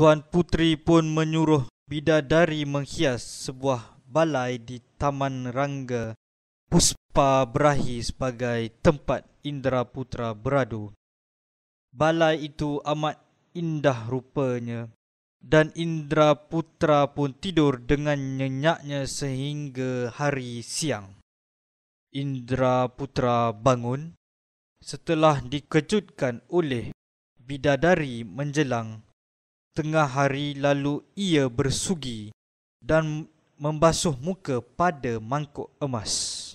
Tuan Putri pun menyuruh bidadari menghias sebuah balai di Taman Rangga Puspa Brahi sebagai tempat Indra Putra beradu. Balai itu amat indah rupanya dan Indra Putra pun tidur dengan nyenyaknya sehingga hari siang. Indra Putra bangun setelah dikejutkan oleh bidadari menjelang tengah hari lalu ia bersugi dan membasuh muka pada mangkuk emas.